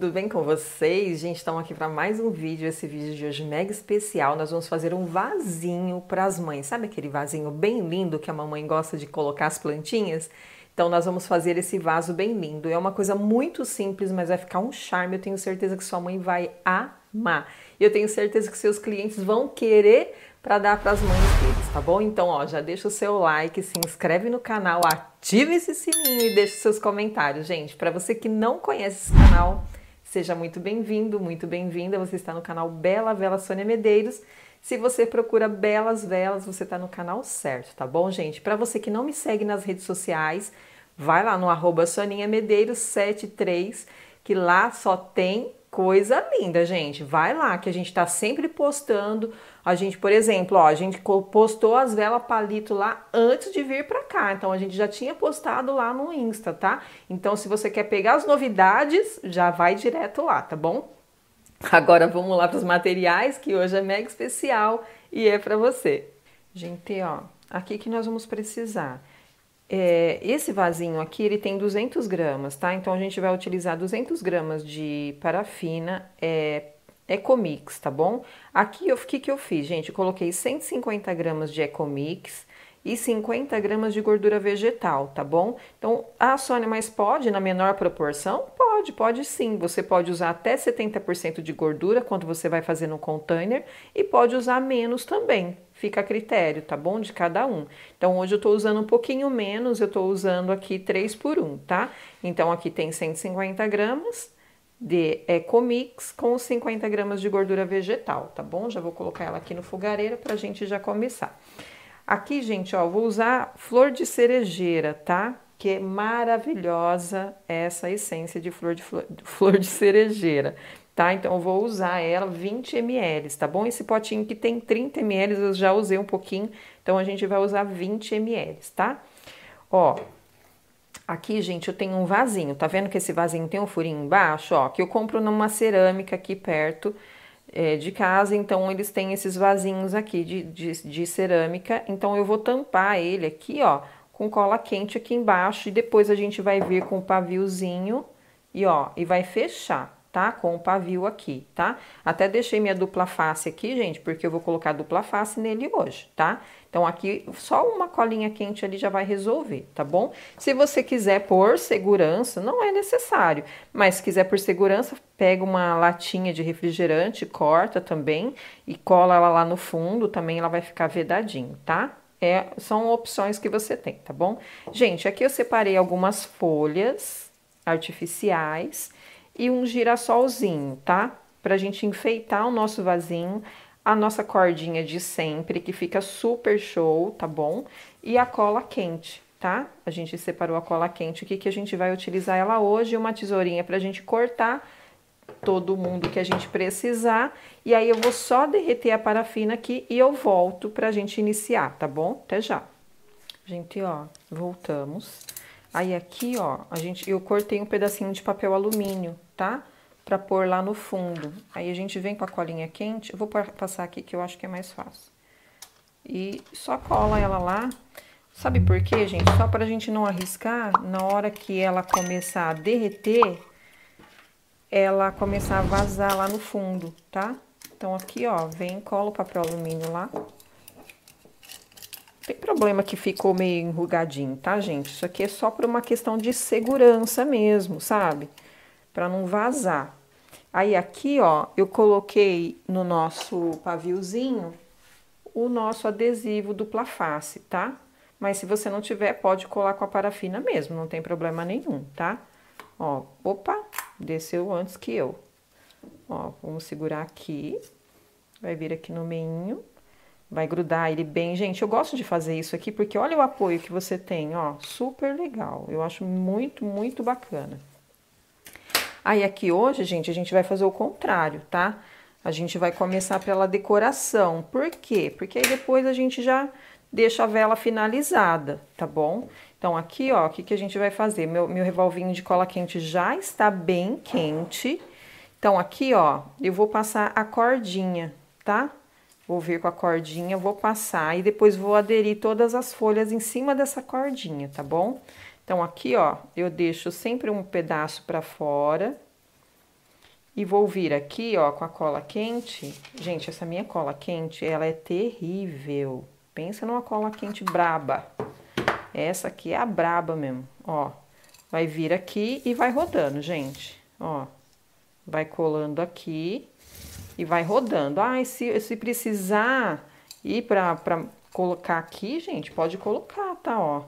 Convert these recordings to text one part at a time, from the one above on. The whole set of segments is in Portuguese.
tudo bem com vocês? Gente, estamos aqui para mais um vídeo. Esse vídeo de hoje mega especial. Nós vamos fazer um vasinho para as mães. Sabe aquele vasinho bem lindo que a mamãe gosta de colocar as plantinhas? Então nós vamos fazer esse vaso bem lindo. É uma coisa muito simples, mas vai ficar um charme. Eu tenho certeza que sua mãe vai amar. E Eu tenho certeza que seus clientes vão querer para dar para as mães deles, tá bom? Então, ó, já deixa o seu like, se inscreve no canal, ativa esse sininho e deixa seus comentários, gente. Para você que não conhece esse canal, Seja muito bem-vindo, muito bem-vinda. Você está no canal Bela Vela Sônia Medeiros. Se você procura belas velas, você está no canal certo, tá bom, gente? Para você que não me segue nas redes sociais, vai lá no arroba soninhamedeiros73, que lá só tem coisa linda, gente. Vai lá que a gente tá sempre postando. A gente, por exemplo, ó, a gente postou as velas palito lá antes de vir para cá. Então a gente já tinha postado lá no Insta, tá? Então se você quer pegar as novidades, já vai direto lá, tá bom? Agora vamos lá para os materiais que hoje é mega especial e é para você. Gente, ó, aqui que nós vamos precisar é, esse vasinho aqui, ele tem 200 gramas, tá? Então, a gente vai utilizar 200 gramas de parafina é, Ecomix, tá bom? Aqui, o que, que eu fiz, gente? Eu coloquei 150 gramas de Ecomix, e 50 gramas de gordura vegetal, tá bom? Então, ah, Sônia, mas pode na menor proporção? Pode, pode sim. Você pode usar até 70% de gordura quando você vai fazer no container e pode usar menos também. Fica a critério, tá bom? De cada um. Então, hoje eu estou usando um pouquinho menos, eu estou usando aqui 3 por 1, tá? Então, aqui tem 150 gramas de Ecomix é, com 50 gramas de gordura vegetal, tá bom? Já vou colocar ela aqui no fogareiro para a gente já começar. Aqui, gente, ó, vou usar flor de cerejeira, tá? Que é maravilhosa essa essência de flor de, flor, flor de cerejeira, tá? Então, eu vou usar ela 20 ml, tá bom? Esse potinho que tem 30 ml, eu já usei um pouquinho, então a gente vai usar 20 ml, tá? Ó, Aqui, gente, eu tenho um vasinho. Tá vendo que esse vasinho tem um furinho embaixo, ó? Que eu compro numa cerâmica aqui perto é, de casa, então eles têm esses vasinhos aqui de, de, de cerâmica, então eu vou tampar ele aqui, ó, com cola quente aqui embaixo e depois a gente vai vir com o paviozinho e ó, e vai fechar tá? Com o pavio aqui, tá? Até deixei minha dupla face aqui, gente, porque eu vou colocar dupla face nele hoje, tá? Então, aqui, só uma colinha quente ali já vai resolver, tá bom? Se você quiser por segurança, não é necessário, mas se quiser por segurança, pega uma latinha de refrigerante, corta também e cola ela lá no fundo, também ela vai ficar vedadinho, tá? É, são opções que você tem, tá bom? Gente, aqui eu separei algumas folhas artificiais, e um girassolzinho, tá? Pra gente enfeitar o nosso vasinho, a nossa cordinha de sempre, que fica super show, tá bom? E a cola quente, tá? A gente separou a cola quente aqui, que a gente vai utilizar ela hoje, uma tesourinha pra gente cortar todo mundo que a gente precisar. E aí eu vou só derreter a parafina aqui e eu volto pra gente iniciar, tá bom? Até já. Gente, ó, voltamos. Aí aqui, ó, a gente, eu cortei um pedacinho de papel alumínio, tá? Pra pôr lá no fundo. Aí a gente vem com a colinha quente, eu vou passar aqui que eu acho que é mais fácil. E só cola ela lá. Sabe por quê, gente? Só pra gente não arriscar, na hora que ela começar a derreter, ela começar a vazar lá no fundo, tá? Então aqui, ó, vem, cola o papel alumínio lá tem problema que ficou meio enrugadinho, tá, gente? Isso aqui é só por uma questão de segurança mesmo, sabe? Para não vazar. Aí aqui, ó, eu coloquei no nosso paviozinho o nosso adesivo dupla face, tá? Mas se você não tiver, pode colar com a parafina mesmo, não tem problema nenhum, tá? Ó, opa, desceu antes que eu. Ó, vamos segurar aqui, vai vir aqui no meinho vai grudar ele bem. Gente, eu gosto de fazer isso aqui porque olha o apoio que você tem, ó, super legal. Eu acho muito, muito bacana. Aí aqui hoje, gente, a gente vai fazer o contrário, tá? A gente vai começar pela decoração. Por quê? Porque aí depois a gente já deixa a vela finalizada, tá bom? Então, aqui, ó, o que, que a gente vai fazer? Meu, meu revolvinho de cola quente já está bem quente. Então, aqui, ó, eu vou passar a cordinha, tá? Vou vir com a cordinha, vou passar e depois vou aderir todas as folhas em cima dessa cordinha, tá bom? Então, aqui, ó, eu deixo sempre um pedaço para fora, e vou vir aqui, ó, com a cola quente. Gente, essa minha cola quente, ela é terrível. Pensa numa cola quente braba. Essa aqui é a braba mesmo, ó. Vai vir aqui e vai rodando, gente, ó. Vai colando aqui e vai rodando. Ah, se, se precisar ir para colocar aqui, gente, pode colocar, tá? Ó.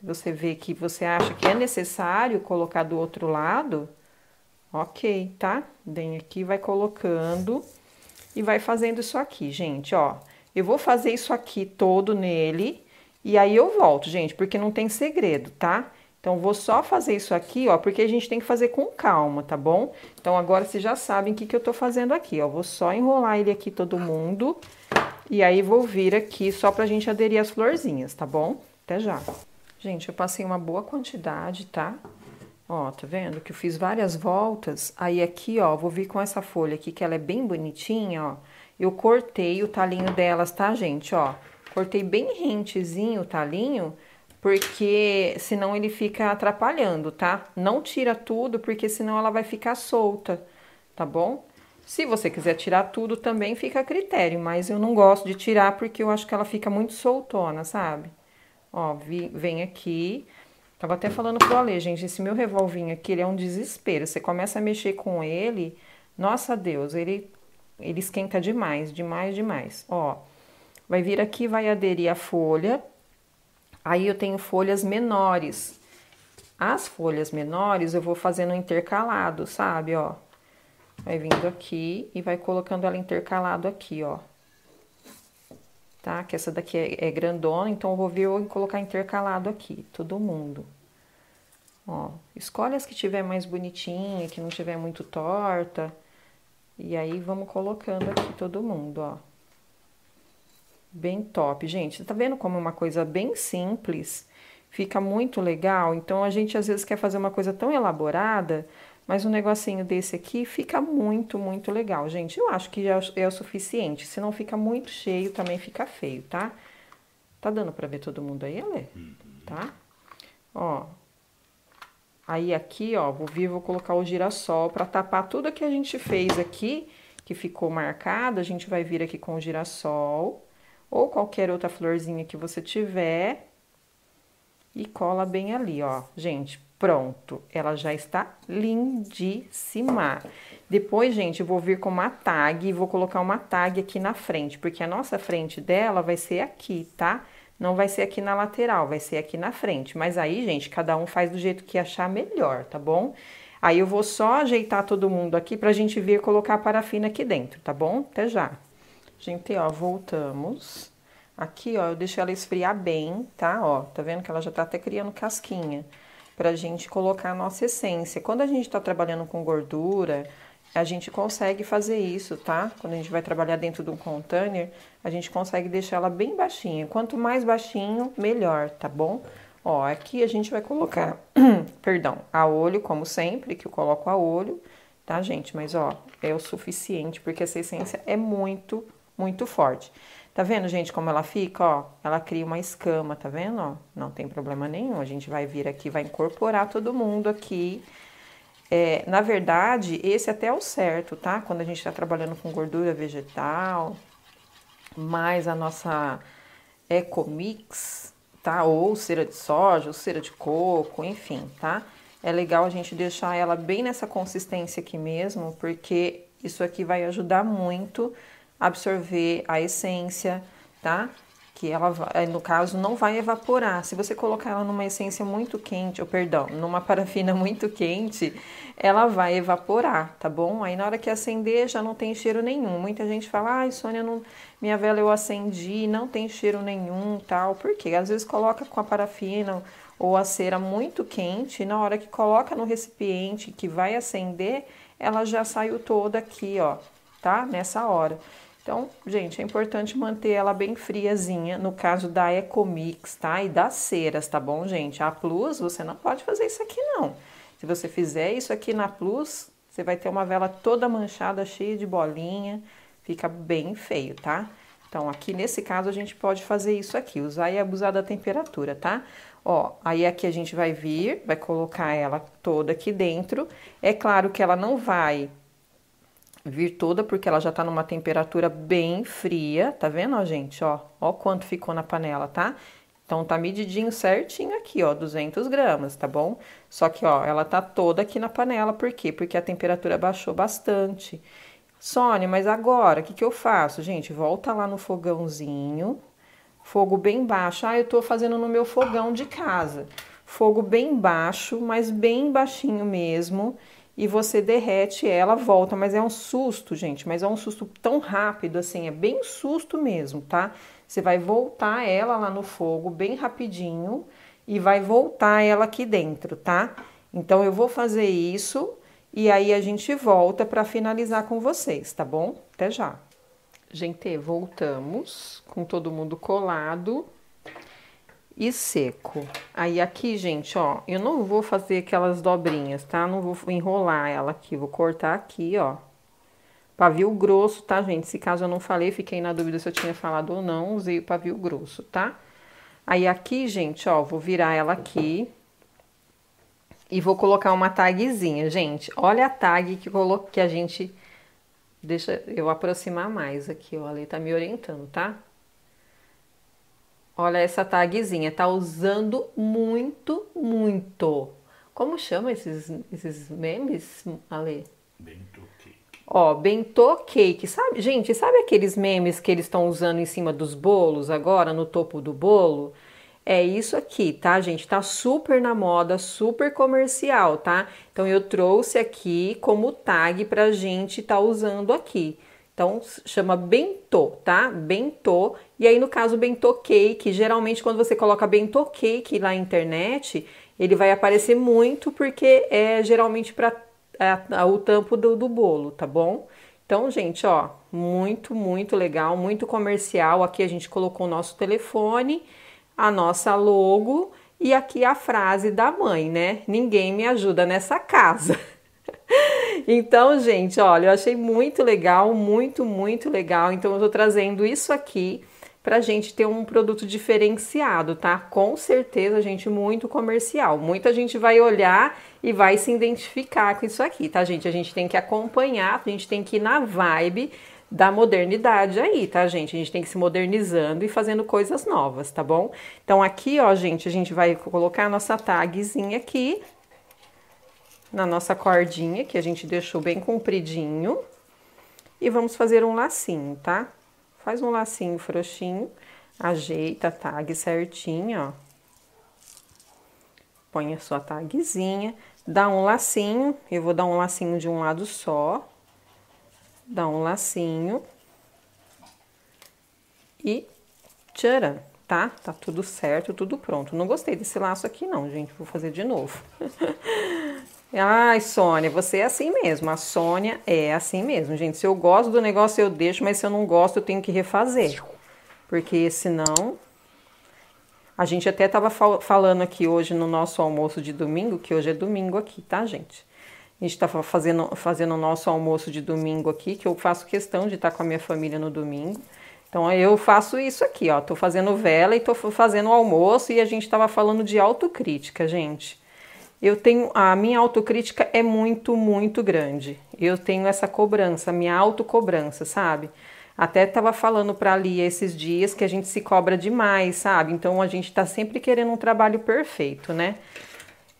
Você vê que você acha que é necessário colocar do outro lado, ok, tá? Vem aqui, vai colocando e vai fazendo isso aqui, gente, ó. Eu vou fazer isso aqui todo nele e aí eu volto, gente, porque não tem segredo, tá? Então, vou só fazer isso aqui, ó, porque a gente tem que fazer com calma, tá bom? Então, agora vocês já sabem o que, que eu tô fazendo aqui, ó. Vou só enrolar ele aqui todo mundo. E aí, vou vir aqui só pra gente aderir as florzinhas, tá bom? Até já. Gente, eu passei uma boa quantidade, tá? Ó, tá vendo que eu fiz várias voltas? Aí, aqui, ó, vou vir com essa folha aqui, que ela é bem bonitinha, ó. Eu cortei o talinho delas, tá, gente? Ó, cortei bem rentezinho o talinho porque senão ele fica atrapalhando, tá? Não tira tudo, porque senão ela vai ficar solta, tá bom? Se você quiser tirar tudo também fica a critério, mas eu não gosto de tirar porque eu acho que ela fica muito soltona, sabe? Ó, vi, vem aqui. Tava até falando pro Ale, gente, esse meu revolvinho aqui, ele é um desespero. Você começa a mexer com ele, nossa Deus, ele, ele esquenta demais, demais, demais. Ó, vai vir aqui, vai aderir a folha Aí eu tenho folhas menores. As folhas menores eu vou fazendo intercalado, sabe, ó. Vai vindo aqui e vai colocando ela intercalado aqui, ó. Tá? Que essa daqui é, é grandona, então eu vou vir e colocar intercalado aqui, todo mundo. Ó, escolhe as que tiver mais bonitinha, que não tiver muito torta. E aí, vamos colocando aqui todo mundo, ó. Bem top, gente. Tá vendo como é uma coisa bem simples fica muito legal? Então a gente às vezes quer fazer uma coisa tão elaborada, mas um negocinho desse aqui fica muito, muito legal, gente. Eu acho que já é o suficiente. Se não fica muito cheio, também fica feio, tá? Tá dando pra ver todo mundo aí, Alê? Uhum. Tá? Ó. Aí aqui, ó, vou vir, vou colocar o girassol pra tapar tudo que a gente fez aqui, que ficou marcado. A gente vai vir aqui com o girassol ou qualquer outra florzinha que você tiver e cola bem ali, ó. Gente, pronto, ela já está lindíssima. Depois, gente, eu vou vir com uma tag e vou colocar uma tag aqui na frente, porque a nossa frente dela vai ser aqui, tá? Não vai ser aqui na lateral, vai ser aqui na frente. Mas aí, gente, cada um faz do jeito que achar melhor, tá bom? Aí eu vou só ajeitar todo mundo aqui pra gente vir colocar a parafina aqui dentro, tá bom? Até já! Gente, ó, voltamos. Aqui, ó, eu deixei ela esfriar bem, tá? Ó, tá vendo que ela já tá até criando casquinha pra gente colocar a nossa essência. Quando a gente tá trabalhando com gordura, a gente consegue fazer isso, tá? Quando a gente vai trabalhar dentro de um container, a gente consegue deixar ela bem baixinha. Quanto mais baixinho, melhor, tá bom? Ó, aqui a gente vai colocar, perdão, a olho, como sempre, que eu coloco a olho, tá, gente? Mas, ó, é o suficiente, porque essa essência é muito muito forte. Tá vendo, gente, como ela fica, ó? Ela cria uma escama, tá vendo, ó? Não tem problema nenhum, a gente vai vir aqui, vai incorporar todo mundo aqui. É, na verdade, esse até é o certo, tá? Quando a gente está trabalhando com gordura vegetal, mais a nossa Ecomix, tá? Ou cera de soja, ou cera de coco, enfim, tá? É legal a gente deixar ela bem nessa consistência aqui mesmo, porque isso aqui vai ajudar muito absorver a essência, tá? Que ela, vai, eh, no caso, não vai evaporar. Se você colocar ela numa essência muito quente, ou perdão, numa parafina muito quente, ela vai evaporar, tá bom? Aí na hora que acender já não tem cheiro nenhum. Muita gente fala, ai, Sônia, não... minha vela eu acendi, não tem cheiro nenhum, tal. Por quê? Às vezes coloca com a parafina ou a cera muito quente, e na hora que coloca no recipiente que vai acender, ela já saiu toda aqui, ó, tá? Nessa hora. Então, gente, é importante manter ela bem friazinha, no caso da Ecomix, tá? E das ceras, tá bom, gente? A Plus, você não pode fazer isso aqui, não. Se você fizer isso aqui na Plus, você vai ter uma vela toda manchada, cheia de bolinha, fica bem feio, tá? Então, aqui nesse caso, a gente pode fazer isso aqui, usar e abusar da temperatura, tá? Ó, aí aqui a gente vai vir, vai colocar ela toda aqui dentro. É claro que ela não vai vir toda, porque ela já tá numa temperatura bem fria, tá vendo, ó, gente, ó, ó quanto ficou na panela, tá? Então, tá medidinho certinho aqui, ó, 200 gramas, tá bom? Só que, ó, ela tá toda aqui na panela, por quê? Porque a temperatura baixou bastante. Sônia, mas agora, o que, que eu faço? Gente, volta lá no fogãozinho, fogo bem baixo. Ah, eu tô fazendo no meu fogão de casa. Fogo bem baixo, mas bem baixinho mesmo e você derrete ela, volta, mas é um susto, gente, mas é um susto tão rápido assim, é bem susto mesmo, tá? Você vai voltar ela lá no fogo bem rapidinho e vai voltar ela aqui dentro, tá? Então eu vou fazer isso e aí a gente volta para finalizar com vocês, tá bom? Até já. Gente, voltamos com todo mundo colado e seco. Aí aqui, gente, ó, eu não vou fazer aquelas dobrinhas, tá? Não vou enrolar ela aqui, vou cortar aqui, ó. Pavio grosso, tá, gente? Se caso eu não falei, fiquei na dúvida se eu tinha falado ou não, usei o pavio grosso, tá? Aí aqui, gente, ó, vou virar ela aqui e vou colocar uma tagzinha, gente. Olha a tag que, colo... que a gente... Deixa eu aproximar mais aqui, ó, a Lê tá me orientando, tá? Tá? Olha essa tagzinha, tá usando muito, muito. Como chama esses, esses memes, Ale? Bento Cake. Ó, Bento Cake. Sabe, gente, sabe aqueles memes que eles estão usando em cima dos bolos agora, no topo do bolo? É isso aqui, tá, gente? Tá super na moda, super comercial, tá? Então eu trouxe aqui como tag pra gente tá usando aqui. Então chama bentô, tá? Bentô. E aí no caso bentô cake, geralmente quando você coloca bentô cake lá na internet, ele vai aparecer muito porque é geralmente para é, o tampo do, do bolo, tá bom? Então, gente, ó, muito, muito legal, muito comercial. Aqui a gente colocou o nosso telefone, a nossa logo e aqui a frase da mãe, né? Ninguém me ajuda nessa casa. Então, gente, olha, eu achei muito legal, muito, muito legal. Então, eu tô trazendo isso aqui pra gente ter um produto diferenciado, tá? Com certeza, gente, muito comercial. Muita gente vai olhar e vai se identificar com isso aqui, tá, gente? A gente tem que acompanhar, a gente tem que ir na vibe da modernidade aí, tá, gente? A gente tem que se modernizando e fazendo coisas novas, tá bom? Então aqui, ó, gente, a gente vai colocar a nossa tagzinha aqui, na nossa cordinha, que a gente deixou bem compridinho. E vamos fazer um lacinho, tá? Faz um lacinho frouxinho, ajeita a tag certinho, ó. Põe a sua tagzinha, dá um lacinho, eu vou dar um lacinho de um lado só. Dá um lacinho. E tcharam, tá? Tá tudo certo, tudo pronto. Não gostei desse laço aqui não, gente, vou fazer de novo. Ai, Sônia, você é assim mesmo. A Sônia é assim mesmo, gente. Se eu gosto do negócio, eu deixo, mas se eu não gosto, eu tenho que refazer. Porque senão. A gente até estava fal falando aqui hoje no nosso almoço de domingo, que hoje é domingo aqui, tá, gente? A gente estava fazendo, fazendo o nosso almoço de domingo aqui, que eu faço questão de estar tá com a minha família no domingo. Então eu faço isso aqui, ó. Tô fazendo vela e tô fazendo o almoço e a gente estava falando de autocrítica, gente eu tenho a minha autocrítica é muito, muito grande. Eu tenho essa cobrança, minha autocobrança, sabe? Até estava falando para Lia esses dias que a gente se cobra demais, sabe? Então a gente está sempre querendo um trabalho perfeito, né?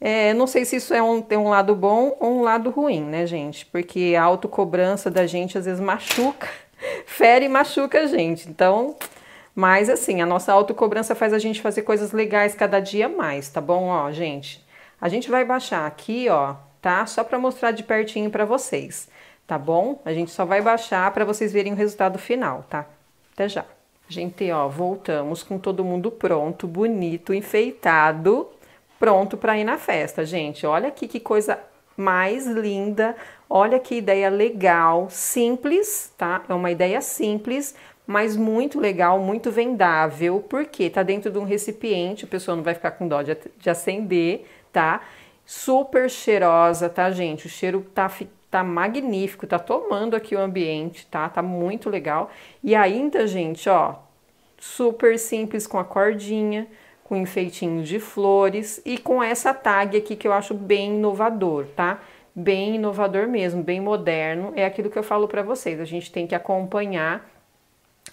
É, não sei se isso é um, tem um lado bom ou um lado ruim, né, gente? Porque a autocobrança da gente às vezes machuca, fere e machuca a gente. Então, mas assim, a nossa autocobrança faz a gente fazer coisas legais cada dia mais, tá bom? Ó, gente, a gente vai baixar aqui, ó, tá? Só para mostrar de pertinho para vocês, tá bom? A gente só vai baixar para vocês verem o resultado final, tá? Até já. Gente, ó, voltamos com todo mundo pronto, bonito, enfeitado, pronto para ir na festa, gente. Olha aqui que coisa mais linda. Olha que ideia legal, simples, tá? É uma ideia simples, mas muito legal, muito vendável, porque tá dentro de um recipiente, o pessoal não vai ficar com dó de acender, tá? Super cheirosa, tá, gente? O cheiro tá tá magnífico, tá tomando aqui o ambiente, tá? Tá muito legal. E ainda, gente, ó, super simples com a cordinha, com enfeitinho de flores e com essa tag aqui que eu acho bem inovador, tá? Bem inovador mesmo, bem moderno. É aquilo que eu falo para vocês, a gente tem que acompanhar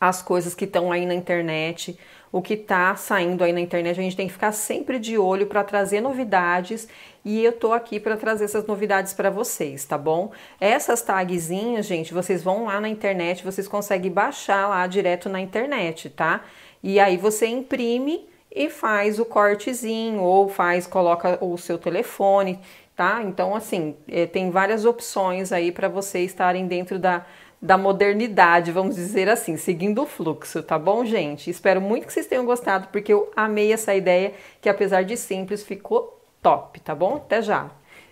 as coisas que estão aí na internet, o que está saindo aí na internet. A gente tem que ficar sempre de olho para trazer novidades e eu tô aqui para trazer essas novidades para vocês, tá bom? Essas tagzinhas, gente, vocês vão lá na internet, vocês conseguem baixar lá direto na internet, tá? E aí você imprime e faz o cortezinho ou faz coloca o seu telefone, tá? Então assim, eh, tem várias opções aí para vocês estarem dentro da da modernidade, vamos dizer assim, seguindo o fluxo, tá bom, gente? Espero muito que vocês tenham gostado, porque eu amei essa ideia, que apesar de simples, ficou top, tá bom? Até já!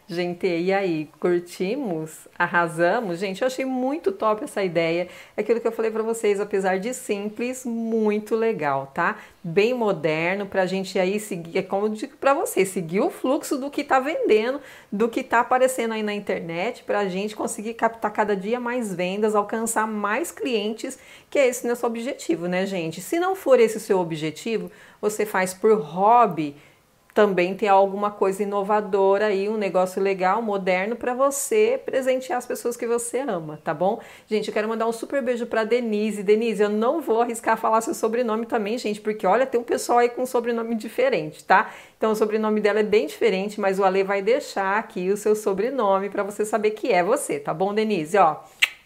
Gente, e aí, curtimos? Arrasamos? Gente, eu achei muito top essa ideia. É aquilo que eu falei para vocês, apesar de simples, muito legal, tá? Bem moderno pra gente aí seguir, é como eu digo para vocês, seguir o fluxo do que tá vendendo, do que tá aparecendo aí na internet, pra gente conseguir captar cada dia mais vendas, alcançar mais clientes, que é esse nosso objetivo, né, gente? Se não for esse o seu objetivo, você faz por hobby, também tem alguma coisa inovadora aí, um negócio legal, moderno para você presentear as pessoas que você ama, tá bom? Gente, eu quero mandar um super beijo para Denise. Denise, eu não vou arriscar falar seu sobrenome também, gente, porque olha, tem um pessoal aí com um sobrenome diferente, tá? Então o sobrenome dela é bem diferente, mas o Ale vai deixar aqui o seu sobrenome para você saber que é você, tá bom, Denise? Ó,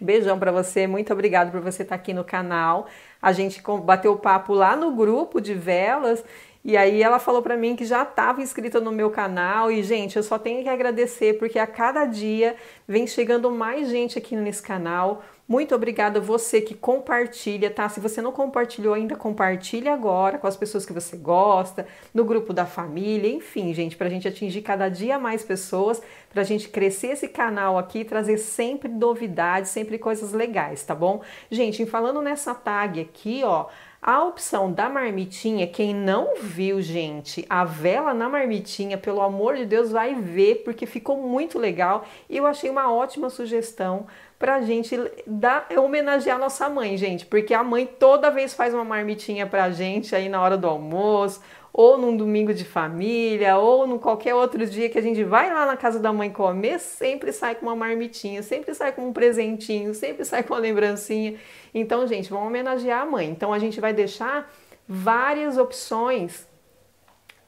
Beijão para você, muito obrigado por você estar tá aqui no canal. A gente bateu papo lá no grupo de velas e aí ela falou para mim que já estava inscrita no meu canal e gente, eu só tenho que agradecer porque a cada dia vem chegando mais gente aqui nesse canal. Muito obrigada você que compartilha, tá? Se você não compartilhou ainda, compartilhe agora com as pessoas que você gosta, no grupo da família, enfim, gente, para a gente atingir cada dia mais pessoas, para a gente crescer esse canal aqui, trazer sempre novidades, sempre coisas legais, tá bom? Gente, falando nessa tag aqui, ó, a opção da marmitinha, quem não viu, gente, a vela na marmitinha, pelo amor de Deus, vai ver, porque ficou muito legal e eu achei uma ótima sugestão pra gente dar, é, homenagear nossa mãe, gente, porque a mãe toda vez faz uma marmitinha pra gente aí na hora do almoço, ou num domingo de família, ou num qualquer outro dia que a gente vai lá na casa da mãe comer, sempre sai com uma marmitinha, sempre sai com um presentinho, sempre sai com uma lembrancinha. Então, gente, vamos homenagear a mãe. Então, a gente vai deixar várias opções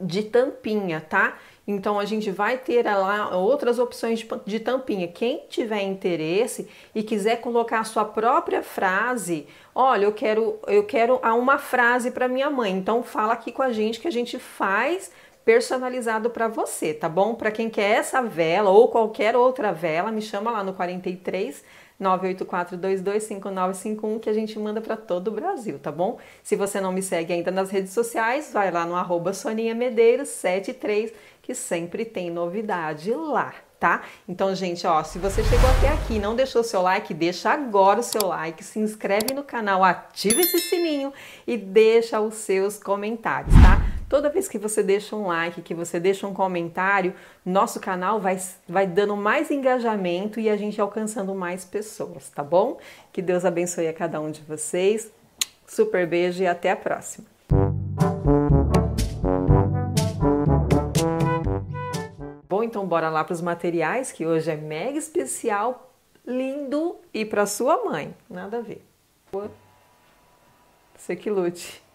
de tampinha, tá? Então a gente vai ter lá outras opções de tampinha. Quem tiver interesse e quiser colocar a sua própria frase, olha, eu quero eu quero uma frase para minha mãe. Então fala aqui com a gente que a gente faz personalizado para você, tá bom? Para quem quer essa vela ou qualquer outra vela, me chama lá no 43 984225951 que a gente manda para todo o Brasil, tá bom? Se você não me segue ainda nas redes sociais, vai lá no arroba Soninha Medeiros 73 que sempre tem novidade lá. Tá? Então, gente, ó, se você chegou até aqui e não deixou o seu like, deixa agora o seu like, se inscreve no canal, ativa esse sininho e deixa os seus comentários, tá? Toda vez que você deixa um like, que você deixa um comentário, nosso canal vai, vai dando mais engajamento e a gente alcançando mais pessoas, tá bom? Que Deus abençoe a cada um de vocês. Super beijo e até a próxima! então bora lá para os materiais, que hoje é mega especial, lindo e para sua mãe. Nada a ver. Você que lute.